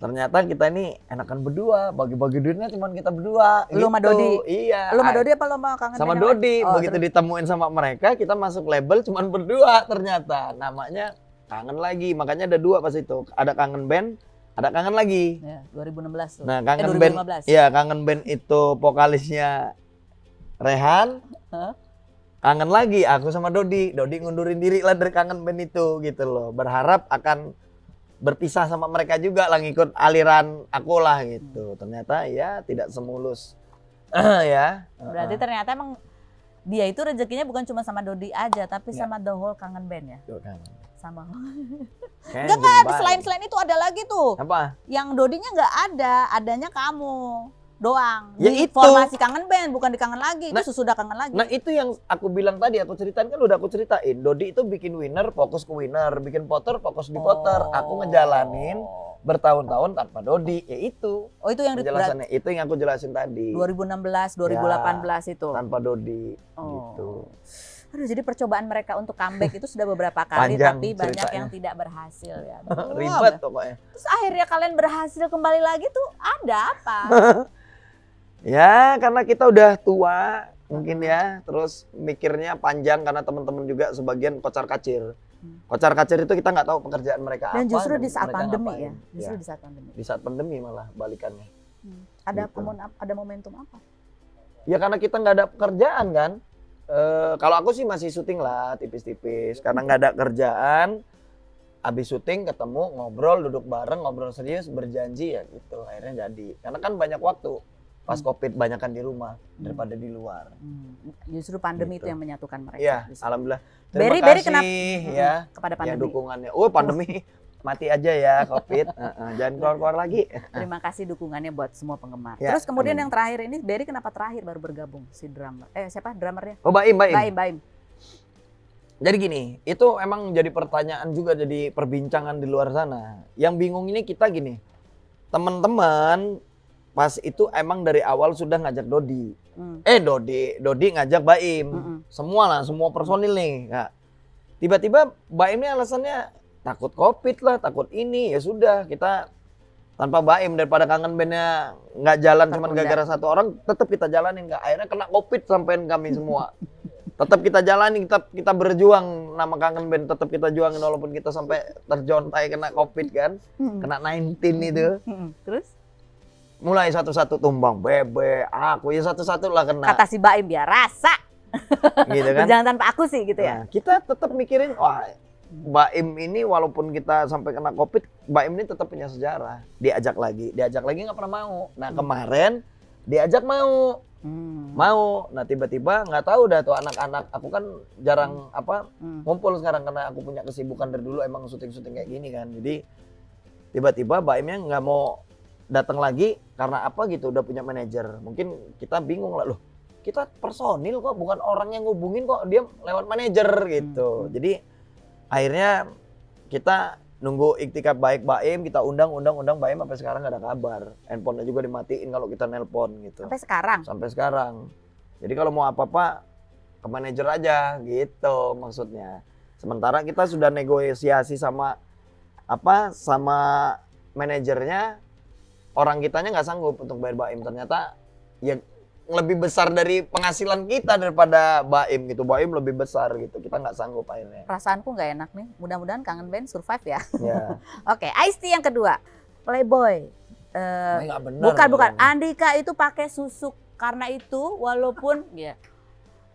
ternyata kita ini enakan berdua bagi-bagi duitnya cuma kita berdua lu gitu. sama Dodi iya lu sama Dodi apa lu sama Kangen sama Dodi oh, begitu ternyata. ditemuin sama mereka kita masuk label cuma berdua ternyata namanya kangen lagi makanya ada dua pas itu ada kangen band ada kangen lagi ya, 2016 tuh. nah kangen eh, 2015. band iya kangen band itu vokalisnya Rehan huh? kangen lagi aku sama Dodi Dodi ngundurin diri lah dari kangen band itu gitu loh berharap akan berpisah sama mereka juga lah ngikut aliran aku lah gitu. Hmm. Ternyata ya tidak semulus. [clears throat] ya. Berarti uh-huh. ternyata emang dia itu rezekinya bukan cuma sama Dodi aja tapi Nggak. Ya. sama The Whole Kangen Band ya. Kangen. Sama. Enggak [laughs] enggak, selain selain itu ada lagi tuh. Apa? Yang Dodinya enggak ada, adanya kamu doang. Ya di itu. Formasi kangen band bukan di kangen lagi. Nah, itu sudah kangen lagi. Nah itu yang aku bilang tadi aku ceritain kan udah aku ceritain. Dodi itu bikin winner fokus ke winner, bikin Potter fokus di oh. Potter. Aku oh. ngejalanin bertahun-tahun tanpa Dodi ya itu. Oh itu yang penjelasannya itu yang aku jelasin tadi. 2016, 2018 ya, itu. Tanpa Dodi oh. gitu. Aduh, jadi percobaan mereka untuk comeback itu sudah beberapa kali, Panjang tapi ceritanya. banyak yang tidak berhasil ya. [laughs] Ribet pokoknya. Terus akhirnya kalian berhasil kembali lagi tuh ada apa? [laughs] Ya, karena kita udah tua mungkin ya, terus mikirnya panjang karena teman-teman juga sebagian kocar-kacir. Hmm. Kocar-kacir itu kita nggak tahu pekerjaan mereka Dan apa. Dan justru di saat pandemi ya, iya. justru ya. di saat pandemi. Di saat pandemi malah balikannya. Hmm. Ada gitu. Momen, ada momentum apa? Ya karena kita nggak ada pekerjaan kan. E, kalau aku sih masih syuting lah tipis-tipis karena nggak ada kerjaan. habis syuting ketemu ngobrol duduk bareng ngobrol serius berjanji ya gitu akhirnya jadi karena kan banyak waktu pas hmm. covid banyakkan di rumah hmm. daripada di luar hmm. justru pandemi gitu. itu yang menyatukan mereka ya justru. alhamdulillah terima beri, kasih Berry kenapa? ya hmm, kepada ya, pandemi ya, dukungannya oh pandemi [laughs] mati aja ya covid uh, [laughs] uh, jangan keluar keluar lagi terima kasih dukungannya buat semua penggemar ya, terus kemudian amin. yang terakhir ini beri kenapa terakhir baru bergabung si drummer eh siapa drummernya oh Baim Baim Baim, Baim. Jadi gini, itu emang jadi pertanyaan juga jadi perbincangan di luar sana. Yang bingung ini kita gini, teman-teman Mas itu emang dari awal sudah ngajak Dodi. Hmm. Eh Dodi, Dodi ngajak Baim. Hmm. Semua lah, semua personil nih. kak tiba-tiba Baim ini alasannya takut covid lah, takut ini. Ya sudah, kita tanpa Baim daripada kangen bandnya nggak jalan cuma gara-gara satu orang, tetap kita jalanin. nggak Akhirnya kena covid sampein kami semua. [laughs] tetap kita jalani, kita kita berjuang nama kangen band tetap kita juangin walaupun kita sampai terjontai kena covid kan, kena 19 itu. Hmm. Terus? mulai satu-satu tumbang bebek aku ya satu-satu lah kena kata si Baim biar ya rasa [laughs] gitu kan jangan tanpa aku sih gitu ya nah, kita tetap mikirin wah Baim ini walaupun kita sampai kena covid Baim ini tetap punya sejarah diajak lagi diajak lagi nggak pernah mau nah hmm. kemarin diajak mau hmm. mau nah tiba-tiba nggak tahu dah tuh anak-anak aku kan jarang hmm. apa hmm. ngumpul sekarang karena aku punya kesibukan dari dulu emang syuting-syuting kayak gini kan jadi tiba-tiba Baimnya nggak mau datang lagi karena apa gitu udah punya manajer mungkin kita bingung lah loh kita personil kok bukan orang yang ngubungin kok dia lewat manajer hmm, gitu hmm. jadi akhirnya kita nunggu iktikaf baik Baim kita undang undang undang Baim sampai sekarang gak ada kabar handphonenya juga dimatiin kalau kita nelpon gitu sampai sekarang sampai sekarang jadi kalau mau apa apa ke manajer aja gitu maksudnya sementara kita sudah negosiasi sama apa sama manajernya orang kitanya nggak sanggup untuk bayar baim ternyata ya lebih besar dari penghasilan kita daripada Baim gitu. Baim lebih besar gitu. Kita nggak sanggup akhirnya. Perasaanku nggak enak nih. Mudah-mudahan kangen band survive ya. Yeah. [laughs] Oke, okay, Ice yang kedua. Playboy. Uh, nah, benar, bukan bukan. Andika itu pakai susuk karena itu walaupun [laughs] ya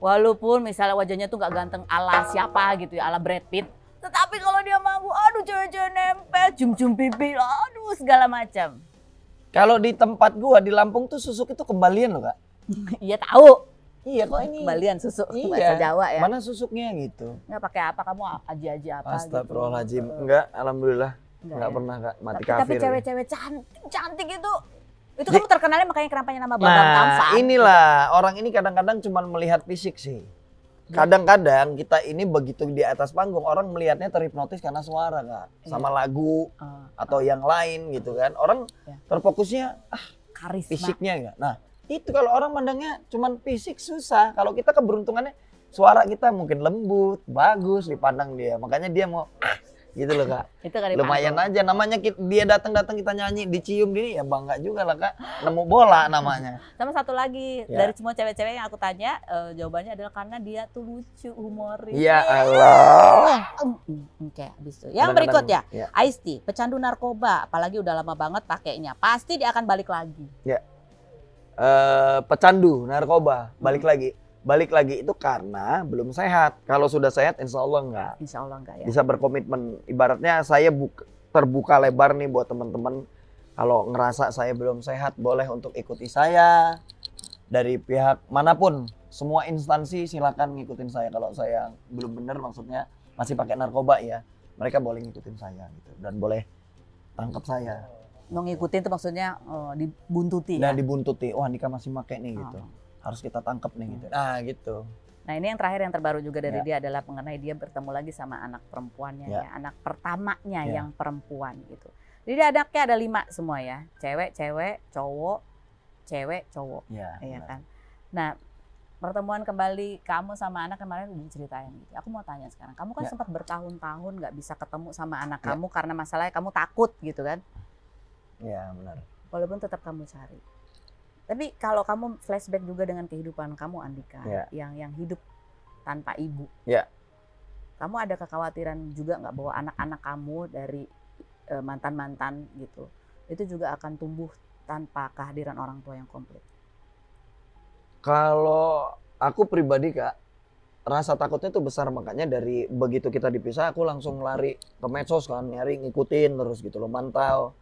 walaupun misalnya wajahnya tuh nggak ganteng ala siapa gitu ya ala Brad Pitt tetapi kalau dia mampu aduh cewek-cewek nempel jum-jum pipi aduh segala macam kalau di tempat gua di Lampung tuh susuk itu kembalian loh kak. [laughs] Iya tahu. Iya kok ini kembalian susuk iya. bahasa Jawa ya. Mana susuknya gitu? Enggak pakai apa kamu aji-aji apa gitu. Astagfirullahaladzim. Gitu. Enggak, alhamdulillah. Enggak, enggak ya. pernah enggak mati tapi, kafir. Tapi cewek-cewek cantik cantik itu itu kamu terkenalnya makanya kenapa nama Bambang nah, inilah orang ini kadang-kadang cuma melihat fisik sih. Iya. Kadang-kadang kita ini begitu di atas panggung orang melihatnya terhipnotis karena suara kan, sama lagu uh, atau uh. yang lain gitu kan. Orang iya. terfokusnya ah karisma fisiknya ya Nah, itu kalau orang mandangnya cuman fisik susah. Kalau kita keberuntungannya suara kita mungkin lembut, bagus dipandang dia. Makanya dia mau ah, gitu loh kak [laughs] itu kan lumayan aja namanya kita, dia datang datang kita nyanyi dicium diri ya bangga juga lah kak nemu bola namanya [laughs] sama satu lagi ya. dari semua cewek-cewek yang aku tanya uh, jawabannya adalah karena dia tuh lucu humoris ya, ya Allah oke habis hmm, itu yang berikut ya, ya. pecandu narkoba apalagi udah lama banget pakainya pasti dia akan balik lagi ya uh, pecandu narkoba balik hmm. lagi balik lagi itu karena belum sehat. Kalau sudah sehat, insya Allah enggak. Insya Allah enggak ya. Bisa berkomitmen. Ibaratnya saya buka, terbuka lebar nih buat teman-teman. Kalau ngerasa saya belum sehat, boleh untuk ikuti saya dari pihak manapun. Semua instansi silakan ngikutin saya kalau saya belum benar maksudnya masih pakai narkoba ya. Mereka boleh ngikutin saya gitu dan boleh tangkap saya. Ngikutin itu maksudnya uh, dibuntuti. Dan ya? dibuntuti. Wah, Nika masih pakai nih gitu. Oh harus kita tangkap nih gitu. Hmm. Nah gitu. Nah ini yang terakhir yang terbaru juga dari ya. dia adalah mengenai dia bertemu lagi sama anak perempuannya ya, ya, anak pertamanya ya. yang perempuan gitu. Jadi anaknya ada lima semua ya, cewek, cewek, cowok, cewek, cowok, ya, Iya ya kan. Nah pertemuan kembali kamu sama anak kemarin udah ceritain gitu. Aku mau tanya sekarang, kamu kan ya. sempat bertahun-tahun nggak bisa ketemu sama anak ya. kamu karena masalahnya kamu takut gitu kan? Iya benar. Walaupun tetap kamu cari tapi kalau kamu flashback juga dengan kehidupan kamu Andika yeah. yang yang hidup tanpa ibu. Yeah. Kamu ada kekhawatiran juga nggak bahwa anak-anak kamu dari mantan e, mantan-mantan gitu itu juga akan tumbuh tanpa kehadiran orang tua yang komplit. Kalau aku pribadi kak, rasa takutnya tuh besar makanya dari begitu kita dipisah aku langsung lari ke medsos kan nyari ngikutin terus gitu loh mantau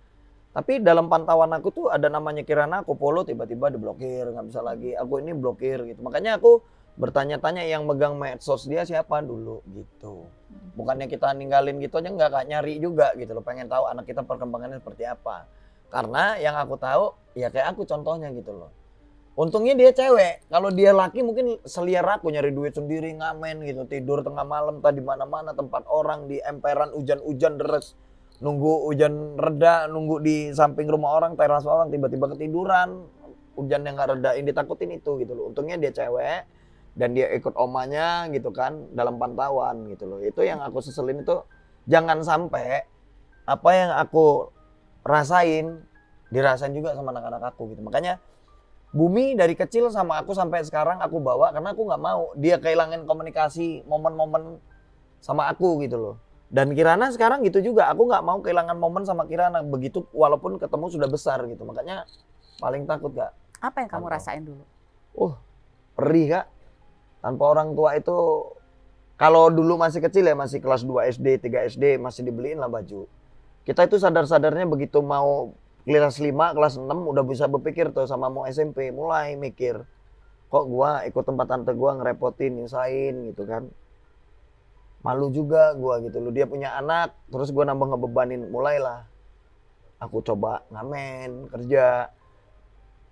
tapi dalam pantauan aku tuh ada namanya Kirana aku polo tiba-tiba diblokir, nggak bisa lagi. Aku ini blokir gitu. Makanya aku bertanya-tanya yang megang medsos dia siapa dulu gitu. Hmm. Bukannya kita ninggalin gitu aja nggak kak nyari juga gitu loh. Pengen tahu anak kita perkembangannya seperti apa. Karena yang aku tahu ya kayak aku contohnya gitu loh. Untungnya dia cewek. Kalau dia laki mungkin seliar aku nyari duit sendiri ngamen gitu, tidur tengah malam tadi mana-mana tempat orang di emperan hujan-hujan deres nunggu hujan reda, nunggu di samping rumah orang, teras orang tiba-tiba ketiduran, hujan yang gak reda, ini takutin itu gitu loh. Untungnya dia cewek dan dia ikut omanya gitu kan dalam pantauan gitu loh. Itu yang aku seselin itu jangan sampai apa yang aku rasain dirasain juga sama anak-anak aku gitu. Makanya Bumi dari kecil sama aku sampai sekarang aku bawa karena aku nggak mau dia kehilangan komunikasi momen-momen sama aku gitu loh. Dan Kirana sekarang gitu juga, aku nggak mau kehilangan momen sama Kirana begitu walaupun ketemu sudah besar gitu. Makanya paling takut gak. Apa yang kamu Tanpa. rasain dulu? Uh, perih kak. Tanpa orang tua itu kalau dulu masih kecil ya masih kelas 2 SD, 3 SD masih dibeliin lah baju. Kita itu sadar-sadarnya begitu mau kelas 5, kelas 6 udah bisa berpikir tuh sama mau SMP mulai mikir kok gua ikut tempat tante gua ngerepotin nyusahin gitu kan malu juga gue gitu loh dia punya anak terus gue nambah ngebebanin mulailah aku coba ngamen kerja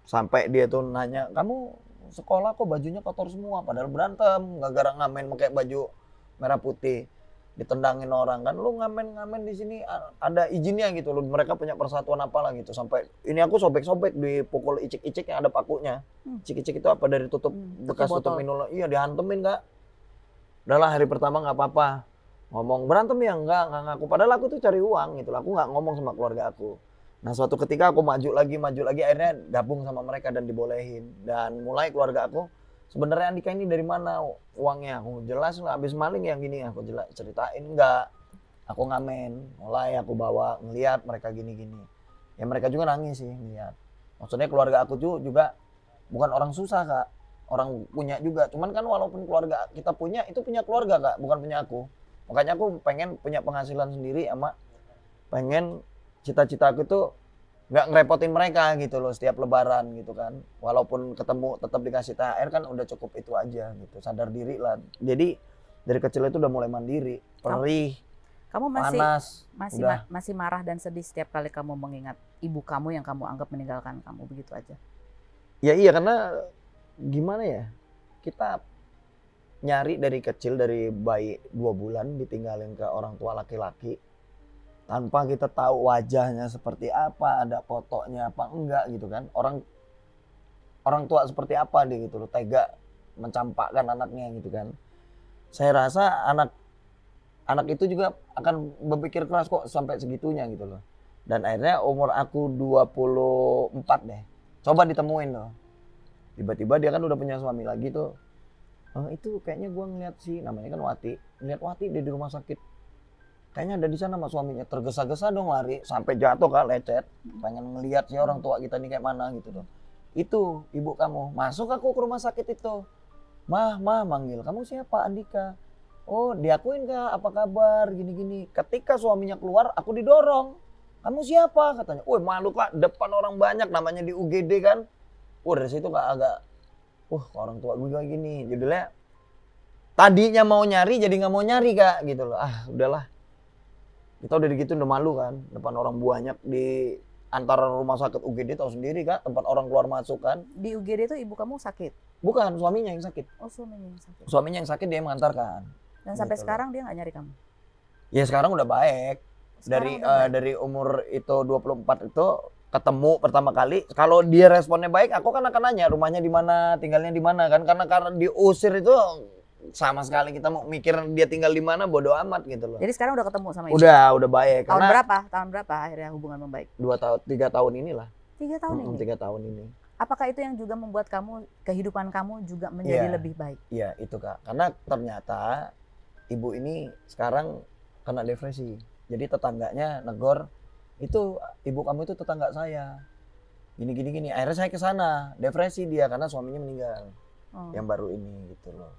sampai dia tuh nanya kamu sekolah kok bajunya kotor semua padahal berantem nggak gara ngamen pakai baju merah putih ditendangin orang kan lu ngamen-ngamen di sini ada izinnya gitu lu mereka punya persatuan apa lah gitu sampai ini aku sobek-sobek dipukul icik-icik yang ada pakunya hmm. icik-icik itu apa dari tutup hmm, bekas tutup minum iya dihantemin kak udahlah hari pertama nggak apa-apa ngomong berantem ya enggak enggak ngaku padahal aku tuh cari uang gitu aku nggak ngomong sama keluarga aku nah suatu ketika aku maju lagi maju lagi akhirnya gabung sama mereka dan dibolehin dan mulai keluarga aku sebenarnya Andika ini dari mana uangnya aku jelas nggak habis maling yang gini aku jelas ceritain enggak aku ngamen mulai aku bawa ngeliat mereka gini gini ya mereka juga nangis sih ngeliat maksudnya keluarga aku tuh juga bukan orang susah kak orang punya juga. Cuman kan walaupun keluarga kita punya, itu punya keluarga kak, bukan punya aku. Makanya aku pengen punya penghasilan sendiri sama pengen cita-cita aku itu nggak ngerepotin mereka gitu loh setiap lebaran gitu kan walaupun ketemu tetap dikasih THR kan udah cukup itu aja gitu sadar diri lah jadi dari kecil itu udah mulai mandiri perih kamu masih panas, masih Ma masih marah dan sedih setiap kali kamu mengingat ibu kamu yang kamu anggap meninggalkan kamu begitu aja ya iya karena gimana ya kita nyari dari kecil dari bayi dua bulan ditinggalin ke orang tua laki-laki tanpa kita tahu wajahnya seperti apa ada fotonya apa enggak gitu kan orang orang tua seperti apa dia gitu loh tega mencampakkan anaknya gitu kan saya rasa anak anak itu juga akan berpikir keras kok sampai segitunya gitu loh dan akhirnya umur aku 24 deh coba ditemuin loh tiba-tiba dia kan udah punya suami lagi tuh oh, itu kayaknya gue ngeliat sih namanya kan Wati ngeliat Wati dia di rumah sakit kayaknya ada di sana sama suaminya tergesa-gesa dong lari sampai jatuh kan lecet pengen ngeliat sih orang tua kita nih kayak mana gitu tuh itu ibu kamu masuk aku ke rumah sakit itu mah mah manggil kamu siapa Andika oh diakuin kak apa kabar gini-gini ketika suaminya keluar aku didorong kamu siapa katanya woi malu kak depan orang banyak namanya di UGD kan Wah dari situ gak agak, wah orang tua gue kayak gini. Judulnya tadinya mau nyari jadi gak mau nyari kak gitu loh. Ah udahlah. Kita udah gitu udah malu kan depan orang banyak di antara rumah sakit UGD tahu sendiri kak tempat orang keluar masuk kan. Di UGD itu ibu kamu sakit? Bukan suaminya yang sakit. Oh suaminya yang sakit. Suaminya yang sakit dia yang mengantarkan. Dan sampai gitu sekarang loh. dia gak nyari kamu? Ya sekarang udah baik. Sekarang dari uh, dari umur itu 24 itu ketemu pertama kali kalau dia responnya baik aku kan akan nanya rumahnya di mana tinggalnya di mana kan karena karena diusir itu sama sekali kita mau mikir dia tinggal di mana bodoh amat gitu loh. Jadi sekarang udah ketemu sama istri? Udah, udah baik. Tahun Karena berapa? Tahun berapa akhirnya hubungan membaik? Dua tahun, tiga tahun inilah. Tiga tahun hmm, ini? Tiga tahun ini. Apakah itu yang juga membuat kamu, kehidupan kamu juga menjadi yeah. lebih baik? Iya, itu Kak. Karena ternyata ibu ini sekarang kena depresi. Jadi tetangganya negor, itu ibu kamu itu tetangga saya gini gini gini akhirnya saya ke sana depresi dia karena suaminya meninggal oh. yang baru ini gitu loh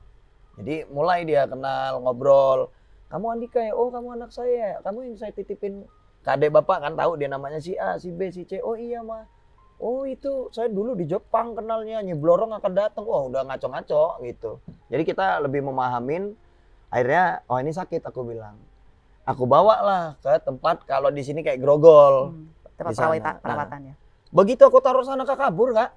jadi mulai dia kenal ngobrol kamu Andika ya oh kamu anak saya kamu yang saya titipin kade bapak kan tahu dia namanya si A si B si C oh iya mah oh itu saya dulu di Jepang kenalnya nyeblorong akan datang wah udah ngaco-ngaco gitu jadi kita lebih memahamin akhirnya oh ini sakit aku bilang aku bawa lah ke tempat kalau di sini kayak grogol. Hmm. Tempat nah, perawatan, perawatan ya? nah, Begitu aku taruh sana kak kabur kak.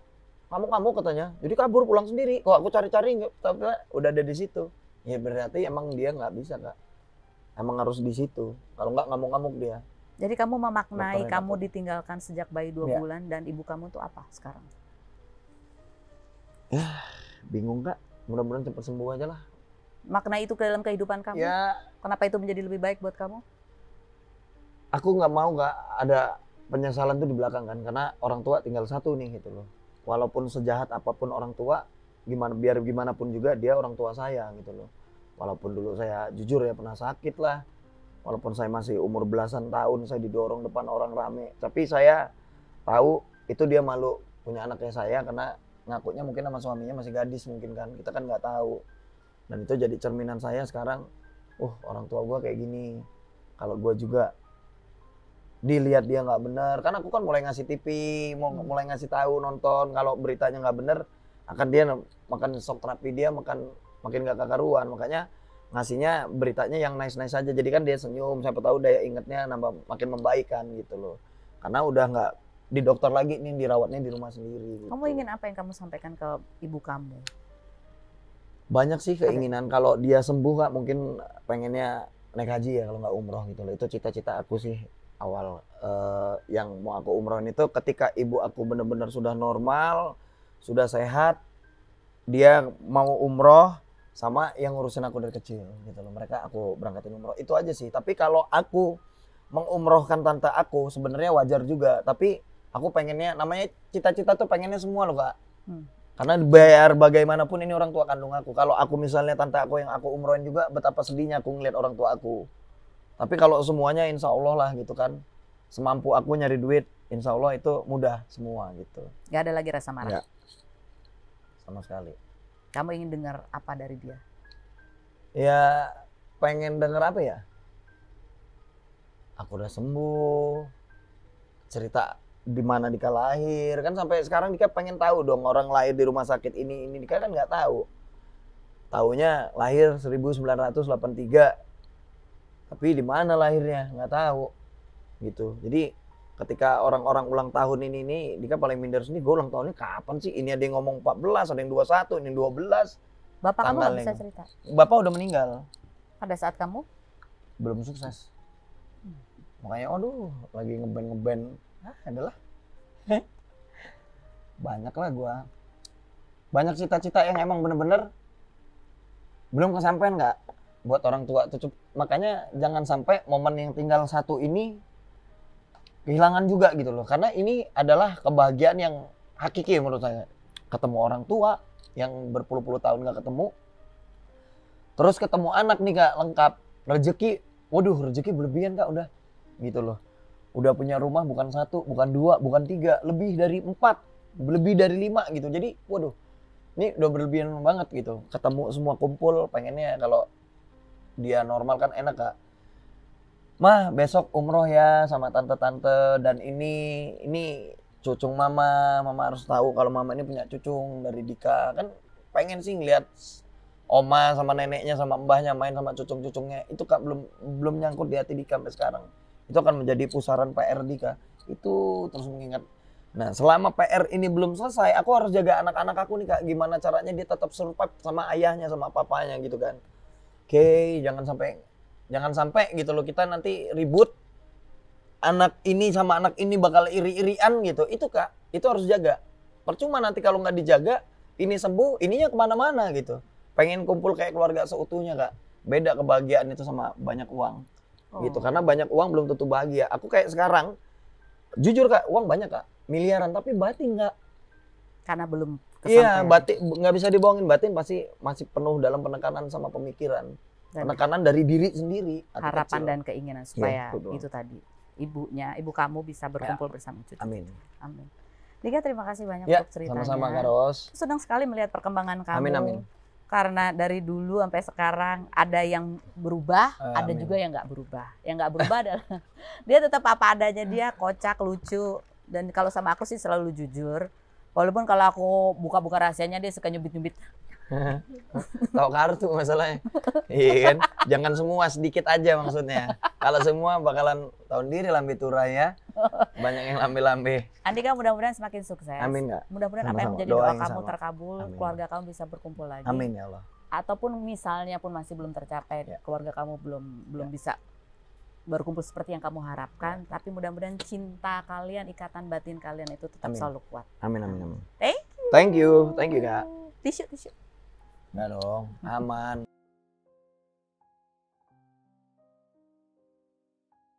Kamu kamu katanya. Jadi kabur pulang sendiri. Kok aku cari-cari tapi udah ada di situ. Ya berarti emang dia nggak bisa kak. Emang harus di situ. Kalau nggak ngamuk-ngamuk dia. Jadi kamu memaknai kamu apa? ditinggalkan sejak bayi dua ya. bulan dan ibu kamu tuh apa sekarang? Ya, bingung kak. Mudah-mudahan cepat sembuh aja lah makna itu ke dalam kehidupan kamu? Ya. Kenapa itu menjadi lebih baik buat kamu? Aku nggak mau nggak ada penyesalan tuh di belakang kan, karena orang tua tinggal satu nih gitu loh. Walaupun sejahat apapun orang tua, gimana biar gimana pun juga dia orang tua saya gitu loh. Walaupun dulu saya jujur ya pernah sakit lah, walaupun saya masih umur belasan tahun saya didorong depan orang rame, tapi saya tahu itu dia malu punya anaknya saya karena ngakunya mungkin sama suaminya masih gadis mungkin kan kita kan nggak tahu dan itu jadi cerminan saya sekarang uh orang tua gue kayak gini kalau gue juga dilihat dia nggak bener karena aku kan mulai ngasih TV mau hmm. mulai ngasih tahu nonton kalau beritanya nggak bener akan dia makan sok terapi dia makan makin nggak kekaruan makanya ngasihnya beritanya yang nice nice saja jadi kan dia senyum siapa tahu daya ingatnya nambah makin membaik kan, gitu loh karena udah nggak di dokter lagi nih dirawatnya di rumah sendiri gitu. kamu ingin apa yang kamu sampaikan ke ibu kamu banyak sih keinginan kalau dia sembuh kak mungkin pengennya naik haji ya kalau nggak umroh gitu loh itu cita-cita aku sih awal uh, yang mau aku umrohin itu ketika ibu aku benar-benar sudah normal sudah sehat dia mau umroh sama yang ngurusin aku dari kecil gitu loh mereka aku berangkatin umroh itu aja sih tapi kalau aku mengumrohkan tante aku sebenarnya wajar juga tapi aku pengennya namanya cita-cita tuh pengennya semua loh kak hmm karena bayar bagaimanapun ini orang tua kandung aku. Kalau aku misalnya tante aku yang aku umroin juga, betapa sedihnya aku ngeliat orang tua aku. Tapi kalau semuanya insya Allah lah gitu kan. Semampu aku nyari duit, insya Allah itu mudah semua gitu. Gak ada lagi rasa marah? Gak. Sama sekali. Kamu ingin dengar apa dari dia? Ya pengen dengar apa ya? Aku udah sembuh. Cerita di mana Dika lahir kan sampai sekarang Dika pengen tahu dong orang lahir di rumah sakit ini ini Dika kan nggak tahu tahunya lahir 1983 tapi di mana lahirnya nggak tahu gitu jadi ketika orang-orang ulang tahun ini ini Dika paling minder sendiri gue ulang tahunnya kapan sih ini ada yang ngomong 14 ada yang 21 ini yang 12 Bapak kamu bisa cerita? Bapak udah meninggal pada saat kamu? belum sukses makanya aduh lagi ngeband ngeband adalah banyak lah gue banyak cita-cita yang emang bener-bener belum kesampaian nggak buat orang tua tuh makanya jangan sampai momen yang tinggal satu ini kehilangan juga gitu loh karena ini adalah kebahagiaan yang hakiki menurut saya ketemu orang tua yang berpuluh-puluh tahun nggak ketemu terus ketemu anak nih kak lengkap rezeki waduh rezeki berlebihan kak udah gitu loh udah punya rumah bukan satu, bukan dua, bukan tiga, lebih dari empat, lebih dari lima gitu. Jadi, waduh, ini udah berlebihan banget gitu. Ketemu semua kumpul, pengennya kalau dia normal kan enak kak. Mah besok umroh ya sama tante-tante dan ini ini cucung mama, mama harus tahu kalau mama ini punya cucung dari Dika kan pengen sih ngeliat oma sama neneknya sama mbahnya main sama cucung-cucungnya itu kak belum belum nyangkut di hati Dika sampai sekarang itu akan menjadi pusaran PR Dika itu terus mengingat nah selama PR ini belum selesai aku harus jaga anak-anak aku nih kak gimana caranya dia tetap survive sama ayahnya sama papanya gitu kan oke okay, jangan sampai jangan sampai gitu loh kita nanti ribut anak ini sama anak ini bakal iri-irian gitu itu kak itu harus jaga percuma nanti kalau nggak dijaga ini sembuh ininya kemana-mana gitu pengen kumpul kayak keluarga seutuhnya kak beda kebahagiaan itu sama banyak uang Gitu, oh. gitu karena banyak uang belum tentu bahagia aku kayak sekarang jujur kak uang banyak kak miliaran tapi batin nggak karena belum iya batin nggak bisa dibohongin batin pasti masih penuh dalam penekanan sama pemikiran dan penekanan dari diri sendiri harapan kecil. dan keinginan iya, supaya ya, itu tadi ibunya ibu kamu bisa berkumpul ya. bersama cucu amin amin Dika terima kasih banyak ya, untuk ceritanya sama-sama Kak Ros sedang sekali melihat perkembangan kamu amin amin karena dari dulu sampai sekarang ada yang berubah, Amin. ada juga yang nggak berubah. Yang nggak berubah [laughs] adalah dia tetap apa adanya dia, kocak, lucu. Dan kalau sama aku sih selalu jujur. Walaupun kalau aku buka-buka rahasianya dia suka nyubit-nyubit [laughs] tahu kartu masalahnya iya kan jangan semua sedikit aja maksudnya kalau semua bakalan tahun diri lambe ya, banyak yang lambe-lambe Andika mudah-mudahan semakin sukses amin gak? mudah-mudahan apa yang menjadi doa, kamu sama. terkabul amin. keluarga kamu bisa berkumpul lagi amin ya Allah ataupun misalnya pun masih belum tercapai ya. keluarga kamu belum belum ya. bisa berkumpul seperti yang kamu harapkan, ya. tapi mudah-mudahan cinta kalian, ikatan batin kalian itu tetap amin. selalu kuat. Amin, amin, amin. Thank you. Thank you, thank you, Kak. Tisu, tisu. Enggak dong, aman.